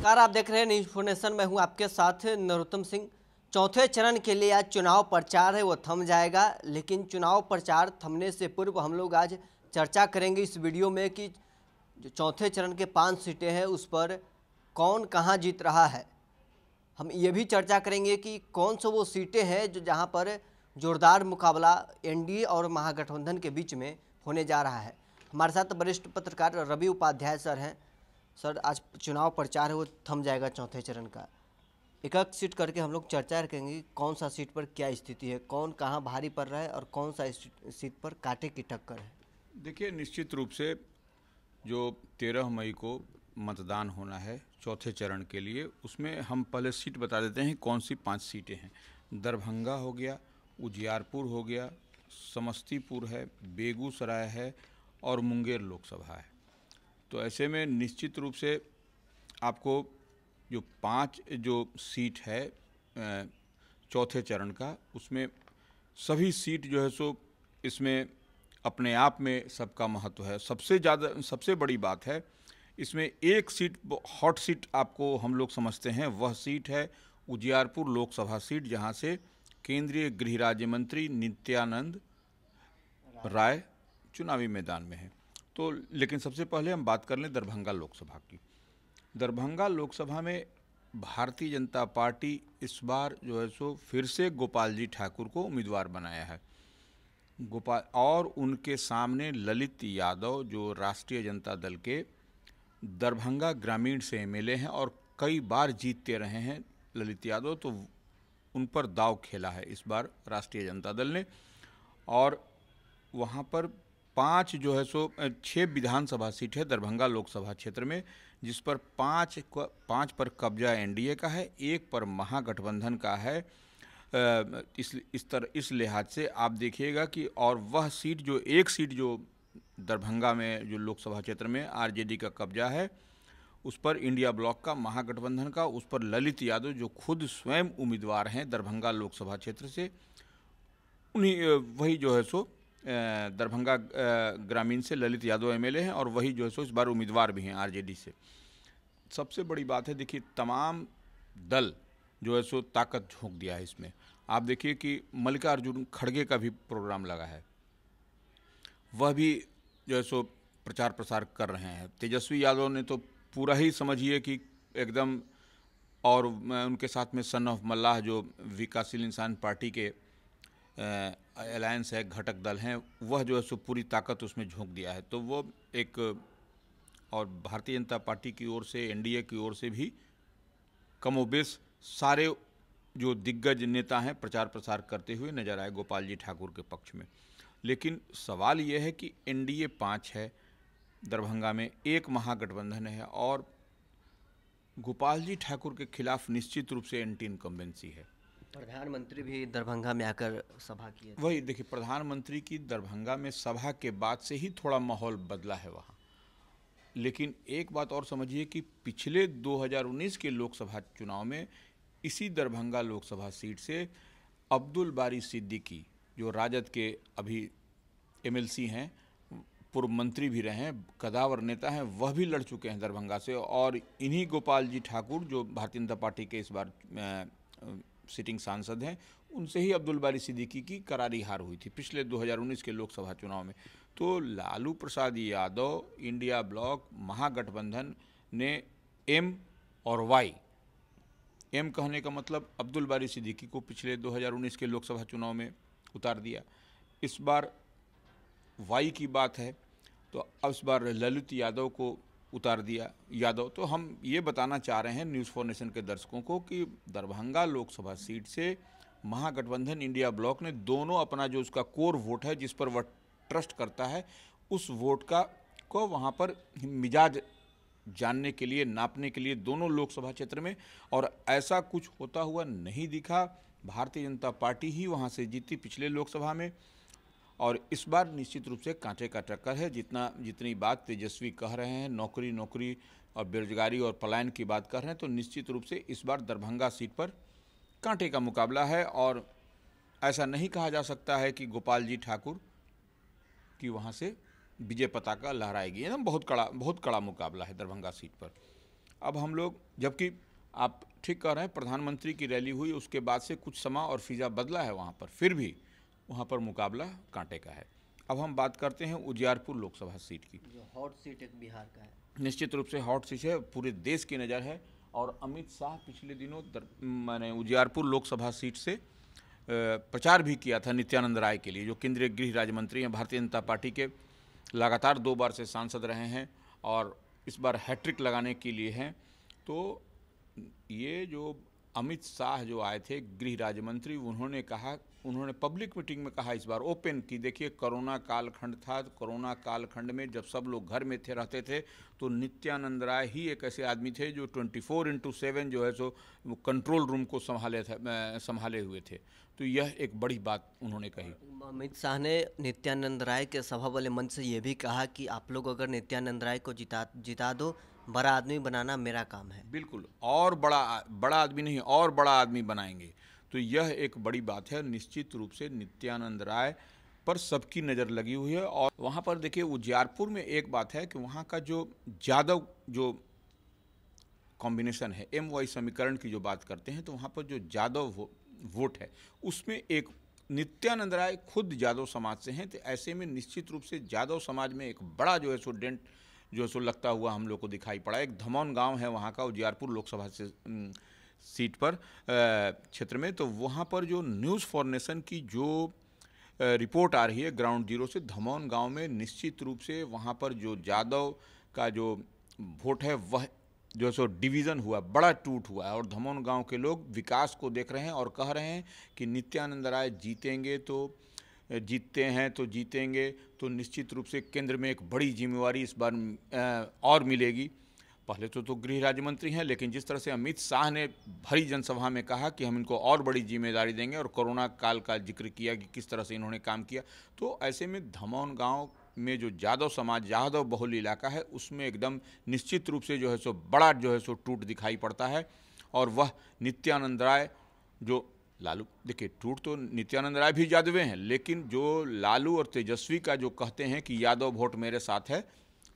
नमस्कार आप देख रहे हैं न्यूज फोर्नेशन में हूँ आपके साथ नरोत्तम सिंह चौथे चरण के लिए आज चुनाव प्रचार है वो थम जाएगा लेकिन चुनाव प्रचार थमने से पूर्व हम लोग आज चर्चा करेंगे इस वीडियो में कि जो चौथे चरण के पांच सीटें हैं उस पर कौन कहाँ जीत रहा है हम ये भी चर्चा करेंगे कि कौन सा वो सीटें हैं जो जहाँ पर जोरदार मुकाबला एन और महागठबंधन के बीच में होने जा रहा है हमारे साथ वरिष्ठ पत्रकार रवि उपाध्याय सर हैं सर आज चुनाव प्रचार है वो थम जाएगा चौथे चरण का एक एक सीट करके हम लोग चर्चा करेंगे कौन सा सीट पर क्या स्थिति है कौन कहाँ भारी पड़ रहा है और कौन सा सीट पर कांटे की टक्कर है देखिए निश्चित रूप से जो तेरह मई को मतदान होना है चौथे चरण के लिए उसमें हम पहले सीट बता देते हैं कौन सी पांच सीटें हैं दरभंगा हो गया उजियारपुर हो गया समस्तीपुर है बेगूसराय है और मुंगेर लोकसभा है तो ऐसे में निश्चित रूप से आपको जो पांच जो सीट है चौथे चरण का उसमें सभी सीट जो है सो इसमें अपने आप में सबका महत्व है सबसे ज़्यादा सबसे बड़ी बात है इसमें एक सीट हॉट सीट आपको हम लोग समझते हैं वह सीट है उजियारपुर लोकसभा सीट जहां से केंद्रीय गृह राज्य मंत्री नित्यानंद राय चुनावी मैदान में हैं तो लेकिन सबसे पहले हम बात कर लें दरभंगा लोकसभा की दरभंगा लोकसभा में भारतीय जनता पार्टी इस बार जो है सो फिर से गोपाल जी ठाकुर को उम्मीदवार बनाया है गोपाल और उनके सामने ललित यादव जो राष्ट्रीय जनता दल के दरभंगा ग्रामीण से एम हैं और कई बार जीतते रहे हैं ललित यादव तो उन पर दाव खेला है इस बार राष्ट्रीय जनता दल ने और वहाँ पर पाँच जो है सो छः विधानसभा सीट है दरभंगा लोकसभा क्षेत्र में जिस पर पाँच पाँच पर कब्जा एनडीए का है एक पर महागठबंधन का है इस इस तरह इस लिहाज से आप देखिएगा कि और वह सीट जो एक सीट जो दरभंगा में जो लोकसभा क्षेत्र में आरजेडी का कब्जा है उस पर इंडिया ब्लॉक का महागठबंधन का उस पर ललित यादव जो खुद स्वयं उम्मीदवार हैं दरभंगा लोकसभा क्षेत्र से उन्हीं वही जो है सो दरभंगा ग्रामीण से ललित यादव एमएलए हैं और वही जो है सो इस बार उम्मीदवार भी हैं आरजेडी से सबसे बड़ी बात है देखिए तमाम दल जो है सो ताकत झोंक दिया है इसमें आप देखिए कि मल्लिकार्जुन खड़गे का भी प्रोग्राम लगा है वह भी जो है सो प्रचार प्रसार कर रहे हैं तेजस्वी यादव ने तो पूरा ही समझिए कि एकदम और उनके साथ में सन ऑफ मल्लाह जो विकासशील इंसान पार्टी के अलायंस है घटक दल हैं वह जो है सो पूरी ताकत उसमें झोंक दिया है तो वो एक और भारतीय जनता पार्टी की ओर से एनडीए की ओर से भी कमोबेश सारे जो दिग्गज नेता हैं प्रचार प्रसार करते हुए नजर आए गोपाल जी ठाकुर के पक्ष में लेकिन सवाल ये है कि एनडीए पाँच है दरभंगा में एक महागठबंधन है और गोपाल जी ठाकुर के खिलाफ निश्चित रूप से एंटी इनकम्बेंसी है प्रधानमंत्री भी दरभंगा में आकर सभा किए वही देखिए प्रधानमंत्री की दरभंगा में सभा के बाद से ही थोड़ा माहौल बदला है वहाँ लेकिन एक बात और समझिए कि पिछले 2019 के लोकसभा चुनाव में इसी दरभंगा लोकसभा सीट से अब्दुल बारी सिद्दीकी जो राजद के अभी एमएलसी हैं पूर्व मंत्री भी रहे हैं कदावर नेता हैं वह भी लड़ चुके हैं दरभंगा से और इन्हीं गोपाल जी ठाकुर जो भारतीय जनता पार्टी के इस बार सिटिंग सांसद हैं उनसे ही अब्दुल बारी सिद्दीकी की करारी हार हुई थी पिछले 2019 के लोकसभा चुनाव में तो लालू प्रसाद यादव इंडिया ब्लॉक महागठबंधन ने एम और वाई एम कहने का मतलब अब्दुल बारी सिद्दीकी को पिछले 2019 के लोकसभा चुनाव में उतार दिया इस बार वाई की बात है तो अब इस बार ललित यादव को उतार दिया यादव तो हम ये बताना चाह रहे हैं न्यूज़ फॉर नेशन के दर्शकों को कि दरभंगा लोकसभा सीट से महागठबंधन इंडिया ब्लॉक ने दोनों अपना जो उसका कोर वोट है जिस पर वह ट्रस्ट करता है उस वोट का को वहाँ पर मिजाज जानने के लिए नापने के लिए दोनों लोकसभा क्षेत्र में और ऐसा कुछ होता हुआ नहीं दिखा भारतीय जनता पार्टी ही वहाँ से जीती पिछले लोकसभा में और इस बार निश्चित रूप से कांटे का टक्कर है जितना जितनी बात तेजस्वी कह रहे हैं नौकरी नौकरी और बेरोजगारी और पलायन की बात कर रहे हैं तो निश्चित रूप से इस बार दरभंगा सीट पर कांटे का मुकाबला है और ऐसा नहीं कहा जा सकता है कि गोपाल जी ठाकुर की वहाँ से विजय पताका लहराएगी एकदम बहुत कड़ा बहुत कड़ा मुकाबला है दरभंगा सीट पर अब हम लोग जबकि आप ठीक कह रहे हैं प्रधानमंत्री की रैली हुई उसके बाद से कुछ समा और फिज़ा बदला है वहाँ पर फिर भी वहाँ पर मुकाबला कांटे का है अब हम बात करते हैं उजियारपुर लोकसभा सीट की जो हॉट सीट एक बिहार का है निश्चित रूप से हॉट सीट है पूरे देश की नज़र है और अमित शाह पिछले दिनों दर मैंने उजियारपुर लोकसभा सीट से प्रचार भी किया था नित्यानंद राय के लिए जो केंद्रीय गृह राज्य मंत्री हैं भारतीय जनता पार्टी के लगातार दो बार से सांसद रहे हैं और इस बार हैट्रिक लगाने के लिए हैं तो ये जो अमित शाह जो आए थे गृह राज्य मंत्री उन्होंने कहा उन्होंने पब्लिक मीटिंग में कहा इस बार ओपन की देखिए कोरोना कालखंड था तो कोरोना कालखंड में जब सब लोग घर में थे रहते थे तो नित्यानंद राय ही एक ऐसे आदमी थे जो 24 फोर इंटू सेवन जो है सो कंट्रोल रूम को संभाले संभाले हुए थे तो यह एक बड़ी बात उन्होंने कही अमित शाह ने नित्यानंद राय के सभा वाले मंच से यह भी कहा कि आप लोग अगर नित्यानंद राय को जिता जिता दो बड़ा आदमी बनाना मेरा काम है बिल्कुल और बड़ा बड़ा आदमी नहीं और बड़ा आदमी बनाएंगे तो यह एक बड़ी बात है निश्चित रूप से नित्यानंद राय पर सबकी नज़र लगी हुई है और वहाँ पर देखिए उजियारपुर में एक बात है कि वहाँ का जो जादव जो कॉम्बिनेशन है एम वाई समीकरण की जो बात करते हैं तो वहाँ पर जो जादव वो, वोट है उसमें एक नित्यानंद राय खुद जादव समाज से हैं तो ऐसे में निश्चित रूप से जादव समाज में एक बड़ा जो है सो डेंट जो है सो लगता हुआ हम लोग को दिखाई पड़ा एक धमौन गांव है वहाँ का उजियारपुर लोकसभा से सीट पर क्षेत्र में तो वहाँ पर जो न्यूज़ फॉर की जो रिपोर्ट आ रही है ग्राउंड जीरो से धमौन गांव में निश्चित रूप से वहाँ पर जो जादव का जो वोट है वह जो सो डिवीज़न हुआ बड़ा टूट हुआ है और धमौन गांव के लोग विकास को देख रहे हैं और कह रहे हैं कि नित्यानंद राय जीतेंगे तो जीतते हैं तो जीतेंगे तो निश्चित रूप से केंद्र में एक बड़ी जिम्मेवारी इस बार और मिलेगी पहले तो तो गृह राज्य मंत्री हैं लेकिन जिस तरह से अमित शाह ने भरी जनसभा में कहा कि हम इनको और बड़ी जिम्मेदारी देंगे और कोरोना काल का जिक्र किया कि किस तरह से इन्होंने काम किया तो ऐसे में धमौन गांव में जो जादव समाज यादव बहुल इलाका है उसमें एकदम निश्चित रूप से जो है सो बड़ा जो है सो टूट दिखाई पड़ता है और वह नित्यानंद राय जो लालू देखिए टूट तो नित्यानंद राय भी जादवे हैं लेकिन जो लालू और तेजस्वी का जो कहते हैं कि यादव वोट मेरे साथ है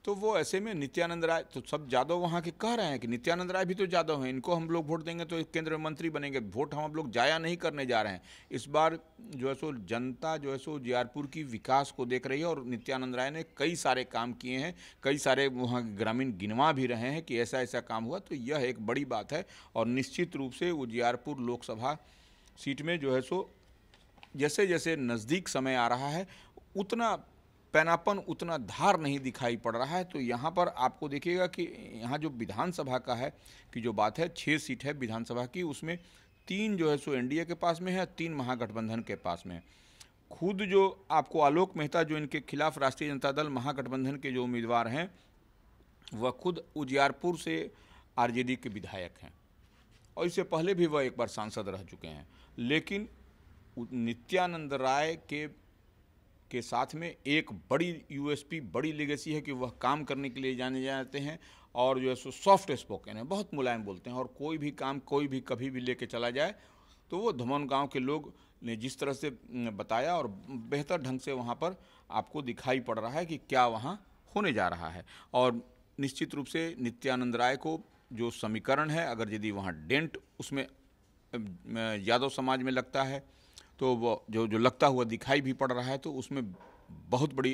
तो वो ऐसे में नित्यानंद राय तो सब जादव वहाँ के कह रहे हैं कि नित्यानंद राय भी तो जादव हैं इनको हम लोग वोट देंगे तो केंद्र में मंत्री बनेंगे वोट हम लोग जाया नहीं करने जा रहे हैं इस बार जो है सो जनता जो है सो जियारपुर की विकास को देख रही है और नित्यानंद राय ने कई सारे काम किए हैं कई सारे वहाँ ग्रामीण गिनवा भी रहे हैं कि ऐसा ऐसा काम हुआ तो यह एक बड़ी बात है और निश्चित रूप से वो जियारपुर लोकसभा सीट में जो है सो जैसे जैसे नज़दीक समय आ रहा है उतना पैनापन उतना धार नहीं दिखाई पड़ रहा है तो यहाँ पर आपको देखिएगा कि यहाँ जो विधानसभा का है कि जो बात है छः सीट है विधानसभा की उसमें तीन जो है सो एनडीए के पास में है तीन महागठबंधन के पास में है खुद जो आपको आलोक मेहता जो इनके खिलाफ राष्ट्रीय जनता दल महागठबंधन के जो उम्मीदवार हैं वह खुद उजियारपुर से आर के विधायक हैं और इससे पहले भी वह एक बार सांसद रह चुके हैं लेकिन नित्यानंद राय के के साथ में एक बड़ी यूएसपी बड़ी लेगेसी है कि वह काम करने के लिए जाने जाते हैं और जो है सो सॉफ्ट स्पोकन है बहुत मुलायम बोलते हैं और कोई भी काम कोई भी कभी भी लेके चला जाए तो वो धमन गांव के लोग ने जिस तरह से बताया और बेहतर ढंग से वहाँ पर आपको दिखाई पड़ रहा है कि क्या वहाँ होने जा रहा है और निश्चित रूप से नित्यानंद राय को जो समीकरण है अगर यदि वहाँ डेंट उसमें यादव समाज में लगता है तो वो जो जो लगता हुआ दिखाई भी पड़ रहा है तो उसमें बहुत बड़ी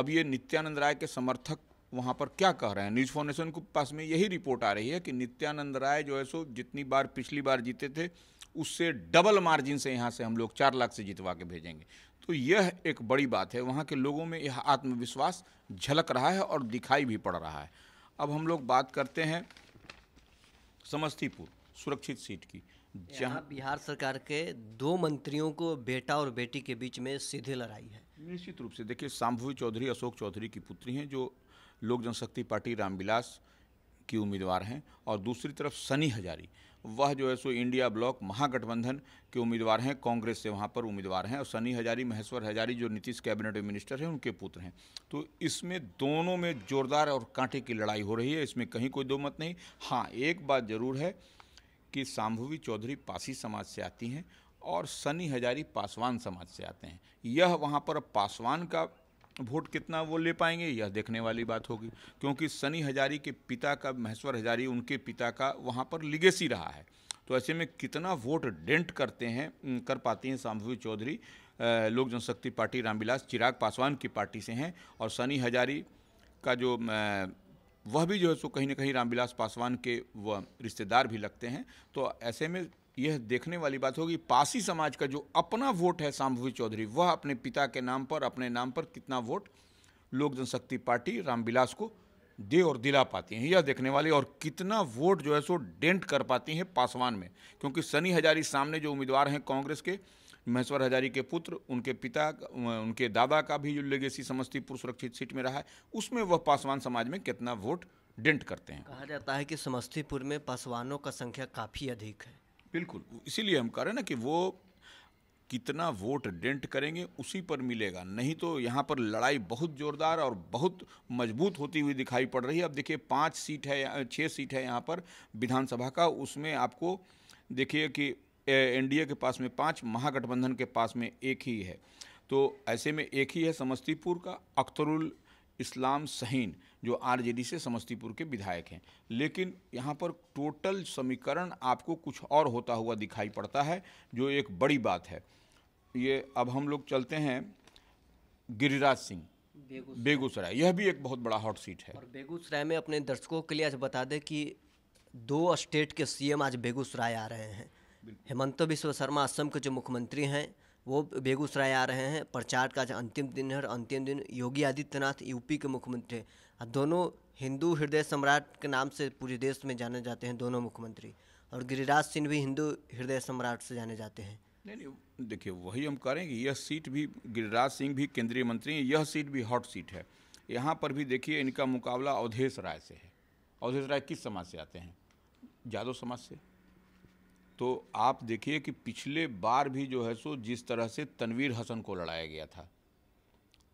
अब ये नित्यानंद राय के समर्थक वहाँ पर क्या कह रहे हैं न्यूज़ फाउंडेशन के पास में यही रिपोर्ट आ रही है कि नित्यानंद राय जो है सो जितनी बार पिछली बार जीते थे उससे डबल मार्जिन से यहाँ से हम लोग चार लाख से जितवा के भेजेंगे तो यह एक बड़ी बात है वहाँ के लोगों में यह आत्मविश्वास झलक रहा है और दिखाई भी पड़ रहा है अब हम लोग बात करते हैं समस्तीपुर सुरक्षित सीट की जहां बिहार सरकार के दो मंत्रियों को बेटा और बेटी के बीच में सीधे लड़ाई है निश्चित रूप से देखिए शाम्भवी चौधरी अशोक चौधरी की पुत्री हैं जो लोक जनशक्ति पार्टी रामविलास की उम्मीदवार हैं और दूसरी तरफ सनी हजारी वह जो है सो इंडिया ब्लॉक महागठबंधन के उम्मीदवार हैं कांग्रेस से वहाँ पर उम्मीदवार हैं और सनी हजारी महेश्वर हजारी जो नीतीश कैबिनेट में मिनिस्टर हैं उनके पुत्र हैं तो इसमें दोनों में जोरदार और कांटे की लड़ाई हो रही है इसमें कहीं कोई दो मत नहीं हाँ एक बात ज़रूर है कि शाम्भवी चौधरी पासी समाज से आती हैं और सनी हजारी पासवान समाज से आते हैं यह वहाँ पर पासवान का वोट कितना वो ले पाएंगे यह देखने वाली बात होगी क्योंकि सनी हजारी के पिता का महेश्वर हजारी उनके पिता का वहाँ पर लिगेसी रहा है तो ऐसे में कितना वोट डेंट करते हैं कर पाती हैं शाम्भवी चौधरी लोक जनशक्ति पार्टी रामविलास चिराग पासवान की पार्टी से हैं और सनी हजारी का जो वह भी जो है सो कहीं ना कहीं रामविलास पासवान के वह रिश्तेदार भी लगते हैं तो ऐसे में यह देखने वाली बात होगी पासी समाज का जो अपना वोट है शाम्भवी चौधरी वह अपने पिता के नाम पर अपने नाम पर कितना वोट लोक जनशक्ति पार्टी रामविलास को दे और दिला पाती हैं यह देखने वाली और कितना वोट जो है सो डेंट कर पाती हैं पासवान में क्योंकि सनी हजारी सामने जो उम्मीदवार हैं कांग्रेस के महेश्वर हजारी के पुत्र उनके पिता उनके दादा का भी जो लेगेसी समस्तीपुर सुरक्षित सीट में रहा है उसमें वह पासवान समाज में कितना वोट डेंट करते हैं कहा जाता है कि समस्तीपुर में पासवानों का संख्या काफ़ी अधिक है बिल्कुल इसीलिए हम कह रहे हैं ना कि वो कितना वोट डेंट करेंगे उसी पर मिलेगा नहीं तो यहाँ पर लड़ाई बहुत ज़ोरदार और बहुत मजबूत होती हुई दिखाई पड़ रही है अब देखिए पाँच सीट है छः सीट है यहाँ पर विधानसभा का उसमें आपको देखिए कि एनडीए के पास में पाँच महागठबंधन के पास में एक ही है तो ऐसे में एक ही है समस्तीपुर का अख्तरुल इस्लाम सहीन जो आरजेडी से समस्तीपुर के विधायक हैं लेकिन यहाँ पर टोटल समीकरण आपको कुछ और होता हुआ दिखाई पड़ता है जो एक बड़ी बात है ये अब हम लोग चलते हैं गिरिराज सिंह बेगूसराय यह भी एक बहुत बड़ा हॉट सीट है और बेगूसराय में अपने दर्शकों के लिए आज बता दें कि दो स्टेट के सीएम आज बेगूसराय आ रहे हैं हेमंत बिश्व शर्मा असम के जो मुख्यमंत्री हैं वो बेगूसराय आ रहे हैं प्रचार का जो अंतिम दिन है और अंतिम दिन योगी आदित्यनाथ यूपी के मुख्यमंत्री हैं दोनों हिंदू हृदय सम्राट के नाम से पूरे देश में जाने जाते हैं दोनों मुख्यमंत्री और गिरिराज सिंह भी हिंदू हृदय सम्राट से जाने जाते हैं नहीं नहीं देखिए वही हम करेंगे यह सीट भी गिरिराज सिंह भी केंद्रीय मंत्री हैं यह सीट भी हॉट सीट है यहाँ पर भी देखिए इनका मुकाबला अवधेश राय से है अवधेश राय किस समाज से आते हैं यादव समाज से तो आप देखिए कि पिछले बार भी जो है सो जिस तरह से तनवीर हसन को लड़ाया गया था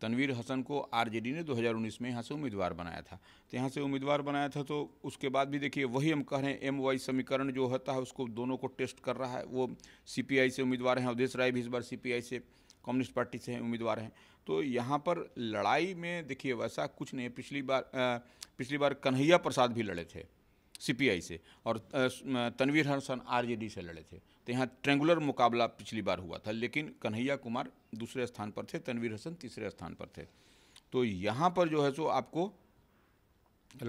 तनवीर हसन को आरजेडी ने 2019 में यहाँ से उम्मीदवार बनाया था तो यहाँ से उम्मीदवार बनाया था तो उसके बाद भी देखिए वही हम कह रहे हैं एम वाई समीकरण जो होता है उसको दोनों को टेस्ट कर रहा है वो सीपीआई से उम्मीदवार हैं अवधेश राय भी इस बार सीपीआई से कम्युनिस्ट पार्टी से हैं उम्मीदवार हैं तो यहाँ पर लड़ाई में देखिए वैसा कुछ नहीं पिछली बार आ, पिछली बार कन्हैया प्रसाद भी लड़े थे सीपीआई से और तनवीर हसन आरजेडी से लड़े थे तो यहाँ ट्रेंगुलर मुकाबला पिछली बार हुआ था लेकिन कन्हैया कुमार दूसरे स्थान पर थे तनवीर हसन तीसरे स्थान पर थे तो यहाँ पर जो है सो आपको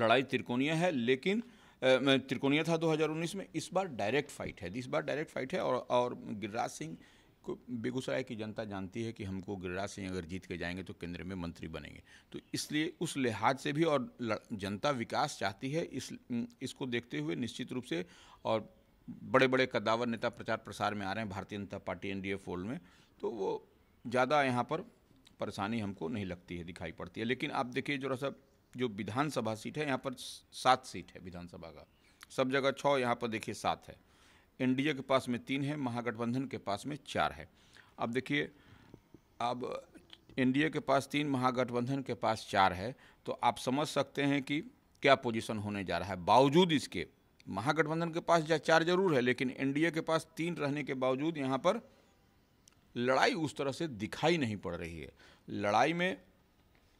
लड़ाई त्रिकोणीय है लेकिन त्रिकोणीय था 2019 में इस बार डायरेक्ट फाइट है इस बार डायरेक्ट फाइट है और और गिरिराज सिंह बेगूसराय की जनता जानती है कि हमको गिरिराज सिंह अगर जीत के जाएंगे तो केंद्र में मंत्री बनेंगे तो इसलिए उस लिहाज से भी और जनता विकास चाहती है इस इसको देखते हुए निश्चित रूप से और बड़े बड़े कदावर नेता प्रचार प्रसार में आ रहे हैं भारतीय जनता पार्टी एनडीए फोल्ड में तो वो ज़्यादा यहाँ पर परेशानी हमको नहीं लगती है दिखाई पड़ती है लेकिन आप देखिए जरा सा जो विधानसभा सीट है यहाँ पर सात सीट है विधानसभा का सब जगह छः यहाँ पर देखिए सात है एनडीए के पास में तीन है महागठबंधन के पास में चार है अब देखिए अब एनडीए के पास तीन महागठबंधन के पास चार है तो आप समझ सकते हैं कि क्या पोजीशन होने जा रहा है बावजूद इसके महागठबंधन के पास जा चार जरूर है लेकिन एनडीए के पास तीन रहने के बावजूद यहाँ पर लड़ाई उस तरह से दिखाई नहीं पड़ रही है लड़ाई में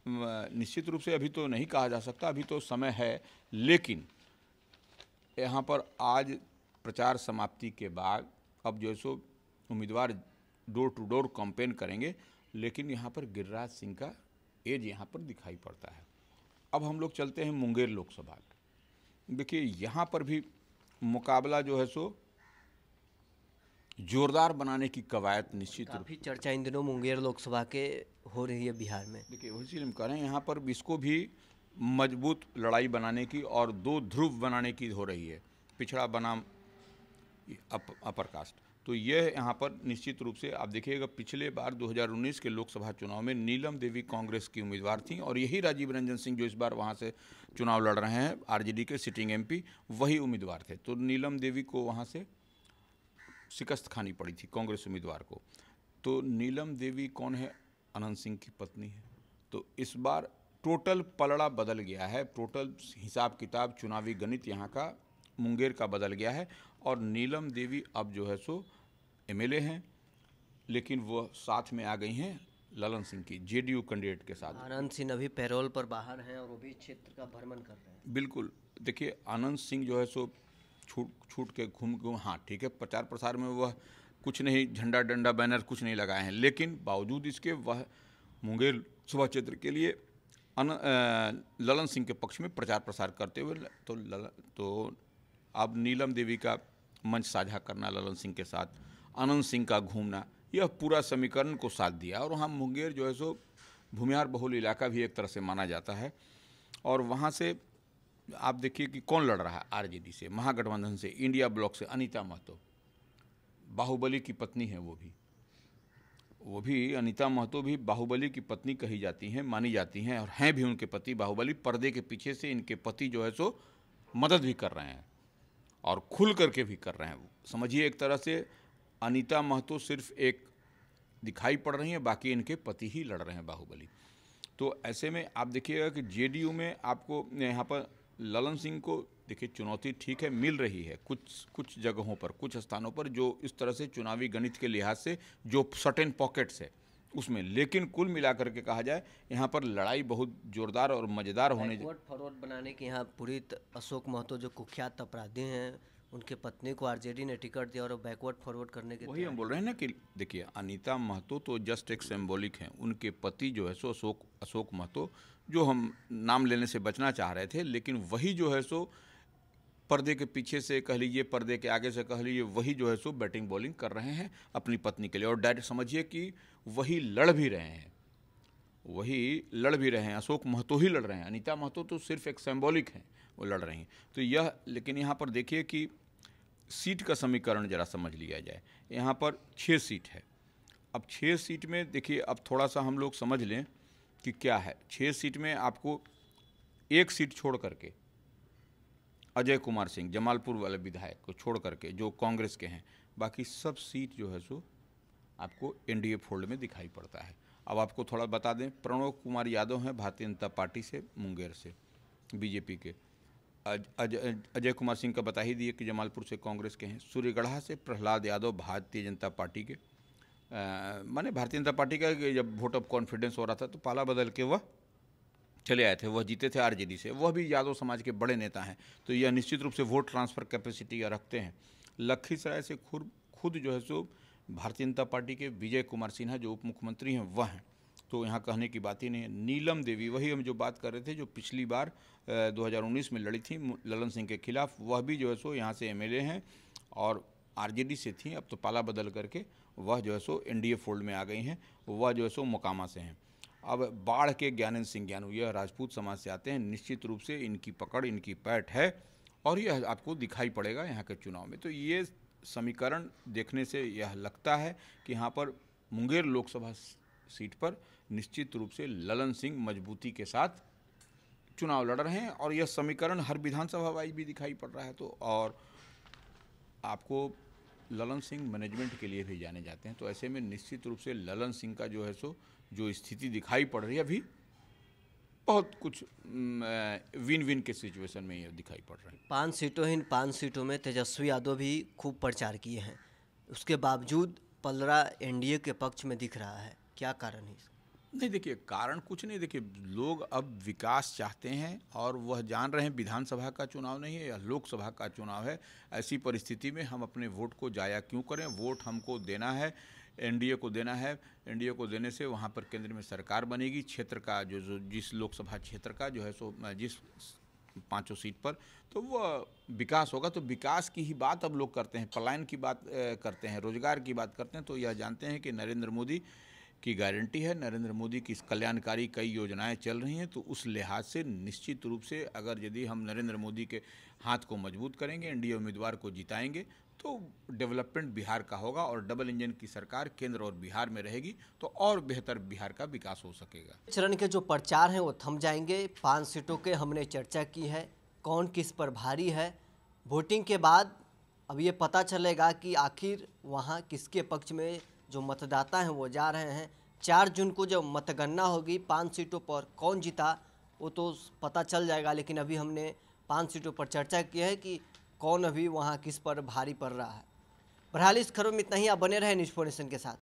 निश्चित रूप से अभी तो नहीं कहा जा सकता अभी तो समय है लेकिन यहाँ पर आज प्रचार समाप्ति के बाद अब जो है सो उम्मीदवार डोर टू डोर कंपेन करेंगे लेकिन यहाँ पर गिरिराज सिंह का एज यहाँ पर दिखाई पड़ता है अब हम लोग चलते हैं मुंगेर लोकसभा देखिए यहाँ पर भी मुकाबला जो है सो जोरदार बनाने की कवायद निश्चित रूप से चर्चा इन दिनों मुंगेर लोकसभा के हो रही है बिहार में देखिए उसी चीज़ हम कह रहे हैं यहाँ पर इसको भी मजबूत लड़ाई बनाने की और दो ध्रुव बनाने की हो रही है पिछड़ा बनाम अप, अपर कास्ट तो यह यहाँ पर निश्चित रूप से आप देखिएगा पिछले बार 2019 के लोकसभा चुनाव में नीलम देवी कांग्रेस की उम्मीदवार थी और यही राजीव रंजन सिंह जो इस बार वहाँ से चुनाव लड़ रहे हैं आरजेडी के सिटिंग एमपी वही उम्मीदवार थे तो नीलम देवी को वहाँ से शिकस्त खानी पड़ी थी कांग्रेस उम्मीदवार को तो नीलम देवी कौन है अनंत सिंह की पत्नी है तो इस बार टोटल पलड़ा बदल गया है टोटल हिसाब किताब चुनावी गणित यहाँ का मुंगेर का बदल गया है और नीलम देवी अब जो है सो एमएलए हैं लेकिन वो साथ में आ गई हैं ललन सिंह की जेडीयू कैंडिडेट के साथ आनंद सिंह अभी पैरोल पर बाहर हैं और वो भी क्षेत्र का भ्रमण कर रहे हैं बिल्कुल देखिए आनंद सिंह जो है सो छूट छूट के घूम घूम हाँ ठीक है प्रचार प्रसार में वह कुछ नहीं झंडा डंडा बैनर कुछ नहीं लगाए हैं लेकिन बावजूद इसके वह मुंगेर सुबह क्षेत्र के लिए अन, ललन सिंह के पक्ष में प्रचार प्रसार करते हुए तो ललन तो अब नीलम देवी का मंच साझा करना ललन सिंह के साथ आनंद सिंह का घूमना यह पूरा समीकरण को साथ दिया और वहाँ मुंगेर जो है सो भूमिहार बहुल इलाका भी एक तरह से माना जाता है और वहाँ से आप देखिए कि कौन लड़ रहा है आरजेडी से महागठबंधन से इंडिया ब्लॉक से अनिता महतो बाहुबली की पत्नी है वो भी वो भी अनिता महतो भी बाहुबली की पत्नी कही जाती हैं मानी जाती हैं और हैं भी उनके पति बाहुबली पर्दे के पीछे से इनके पति जो है सो मदद भी कर रहे हैं और खुल करके भी कर रहे हैं वो समझिए एक तरह से अनीता महतो सिर्फ एक दिखाई पड़ रही हैं बाकी इनके पति ही लड़ रहे हैं बाहुबली तो ऐसे में आप देखिएगा कि जेडीयू में आपको यहाँ पर ललन सिंह को देखिए चुनौती ठीक है मिल रही है कुछ कुछ जगहों पर कुछ स्थानों पर जो इस तरह से चुनावी गणित के लिहाज से जो सर्टेन पॉकेट्स है उसमें लेकिन कुल मिलाकर के कहा जाए यहाँ पर लड़ाई बहुत जोरदार और मज़ेदार होने फॉरवर्ड बनाने की यहाँ पूरी अशोक महतो जो कुख्यात अपराधी हैं उनके पत्नी को आरजेडी ने टिकट दिया और बैकवर्ड फॉरवर्ड करने के वही हम बोल रहे हैं ना कि देखिए अनीता महतो तो जस्ट एक सिम्बोलिक हैं उनके पति जो है सो अशोक अशोक महतो जो हम नाम लेने से बचना चाह रहे थे लेकिन वही जो है सो पर्दे के पीछे से कह लीजिए पर्दे के आगे से कह लीजिए वही जो है सो बैटिंग बॉलिंग कर रहे हैं अपनी पत्नी के लिए और डायरेक्ट समझिए कि वही लड़ भी रहे हैं वही लड़ भी रहे हैं अशोक महतो ही लड़ रहे हैं अनिता महतो तो सिर्फ एक सिम्बॉलिक हैं वो लड़ रही हैं तो यह लेकिन यहाँ पर देखिए कि सीट का समीकरण ज़रा समझ लिया जाए यहाँ पर छः सीट है अब छः सीट में देखिए अब थोड़ा सा हम लोग समझ लें कि क्या है छः सीट में आपको एक सीट छोड़ करके अजय कुमार सिंह जमालपुर वाले विधायक को छोड़ करके जो कांग्रेस के हैं बाकी सब सीट जो है सो आपको एनडीए फोल्ड में दिखाई पड़ता है अब आपको थोड़ा बता दें प्रणव कुमार यादव हैं भारतीय जनता पार्टी से मुंगेर से बीजेपी के अजय अज, कुमार सिंह का बता ही दिए कि जमालपुर से कांग्रेस के हैं सूर्यगढ़ा से प्रहलाद यादव भारतीय जनता पार्टी के माने भारतीय जनता पार्टी का जब वोट ऑफ कॉन्फिडेंस हो रहा था तो पाला बदल के वह चले आए थे वह जीते थे आरजेडी से वह भी यादव समाज के बड़े नेता हैं तो यह निश्चित रूप से वोट ट्रांसफ़र कैपेसिटी रखते हैं लखीसराय से खुद खुद जो है सो भारतीय जनता पार्टी के विजय कुमार सिन्हा जो उप मुख्यमंत्री हैं वह हैं तो यहाँ कहने की बात ही नहीं है नीलम देवी वही हम जो बात कर रहे थे जो पिछली बार 2019 में लड़ी थी ललन सिंह के खिलाफ वह भी जो है सो यहाँ से एमएलए हैं और आरजेडी से थी अब तो पाला बदल करके वह जो है सो एनडीए फोल्ड में आ गई हैं वह जो है सो मोकामा से हैं अब बाढ़ के ज्ञानेन्द्र सिंह ज्ञानू यह राजपूत समाज से आते हैं निश्चित रूप से इनकी पकड़ इनकी पैठ है और यह आपको दिखाई पड़ेगा यहाँ के चुनाव में तो ये समीकरण देखने से यह लगता है कि यहाँ पर मुंगेर लोकसभा सीट पर निश्चित रूप से ललन सिंह मजबूती के साथ चुनाव लड़ रहे हैं और यह समीकरण हर विधानसभा वाइज भी दिखाई पड़ रहा है तो और आपको ललन सिंह मैनेजमेंट के लिए भी जाने जाते हैं तो ऐसे में निश्चित रूप से ललन सिंह का जो है सो जो स्थिति दिखाई पड़ रही है अभी बहुत कुछ विन विन के सिचुएशन में ये दिखाई पड़ रहा है पाँच सीटों ही पाँच सीटों में तेजस्वी यादव भी खूब प्रचार किए हैं उसके बावजूद पलरा एनडीए के पक्ष में दिख रहा है क्या कारण है इसका नहीं देखिए कारण कुछ नहीं देखिए लोग अब विकास चाहते हैं और वह जान रहे हैं विधानसभा का चुनाव नहीं है या लोकसभा का चुनाव है ऐसी परिस्थिति में हम अपने वोट को जाया क्यों करें वोट हमको देना है एनडीए को देना है एनडीए को देने से वहाँ पर केंद्र में सरकार बनेगी क्षेत्र का जो जो जिस लोकसभा क्षेत्र का जो है सो जिस पांचों सीट पर तो वह विकास होगा तो विकास की ही बात अब लोग करते हैं पलायन की बात करते हैं रोजगार की बात करते हैं तो यह जानते हैं कि नरेंद्र मोदी की गारंटी है नरेंद्र मोदी की कल्याणकारी कई योजनाएं चल रही हैं तो उस लिहाज से निश्चित रूप से अगर यदि हम नरेंद्र मोदी के हाथ को मजबूत करेंगे एनडीए उम्मीदवार को जिताएंगे तो डेवलपमेंट बिहार का होगा और डबल इंजन की सरकार केंद्र और बिहार में रहेगी तो और बेहतर बिहार का विकास हो सकेगा चरण के जो प्रचार हैं वो थम जाएंगे पाँच सीटों के हमने चर्चा की है कौन किस पर भारी है वोटिंग के बाद अब ये पता चलेगा कि आखिर वहाँ किसके पक्ष में जो मतदाता हैं वो जा रहे हैं चार जून को जब मतगणना होगी पाँच सीटों पर कौन जीता वो तो पता चल जाएगा लेकिन अभी हमने पाँच सीटों पर चर्चा की है कि कौन अभी वहाँ किस पर भारी पड़ रहा है बहरहाल इस खबरों में इतना ही आप बने रहें न्यूज़ फोनेशन के साथ